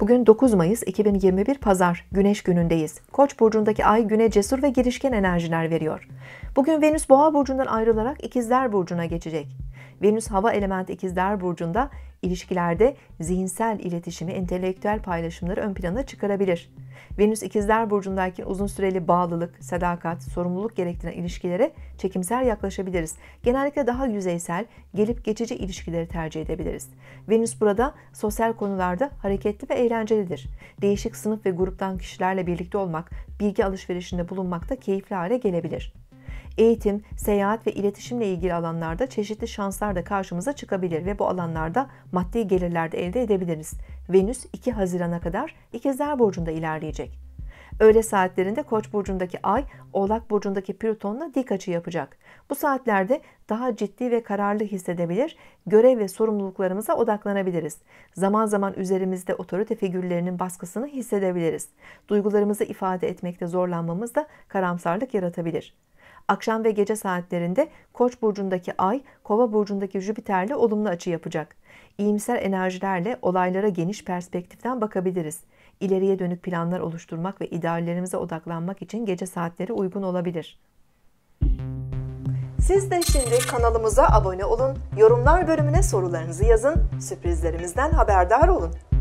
Bugün 9 Mayıs 2021 Pazar Güneş günündeyiz. Koç burcundaki ay güne cesur ve girişken enerjiler veriyor. Bugün Venüs Boğa burcundan ayrılarak İkizler burcuna geçecek. Venüs hava elementi ikizler burcunda ilişkilerde zihinsel iletişimi, entelektüel paylaşımları ön plana çıkarabilir. Venüs ikizler burcundaki uzun süreli bağlılık, sadakat, sorumluluk gerektiren ilişkilere çekimsel yaklaşabiliriz. Genellikle daha yüzeysel, gelip geçici ilişkileri tercih edebiliriz. Venüs burada sosyal konularda hareketli ve eğlencelidir. Değişik sınıf ve gruptan kişilerle birlikte olmak, bilgi alışverişinde bulunmak da keyifli hale gelebilir eğitim, seyahat ve iletişimle ilgili alanlarda çeşitli şanslar da karşımıza çıkabilir ve bu alanlarda maddi gelirler de elde edebiliriz. Venüs 2 Haziran'a kadar İkizler Burcu'nda ilerleyecek. Öğle saatlerinde Koç burcundaki Ay, Oğlak burcundaki Plüton'la dik açı yapacak. Bu saatlerde daha ciddi ve kararlı hissedebilir, görev ve sorumluluklarımıza odaklanabiliriz. Zaman zaman üzerimizde otorite figürlerinin baskısını hissedebiliriz. Duygularımızı ifade etmekte zorlanmamız da karamsarlık yaratabilir. Akşam ve gece saatlerinde Koç burcundaki Ay, Kova burcundaki Jüpiter'le olumlu açı yapacak. İyimser enerjilerle olaylara geniş perspektiften bakabiliriz. İleriye dönük planlar oluşturmak ve ideallerimize odaklanmak için gece saatleri uygun olabilir. Siz de şimdi kanalımıza abone olun, yorumlar bölümüne sorularınızı yazın, sürprizlerimizden haberdar olun.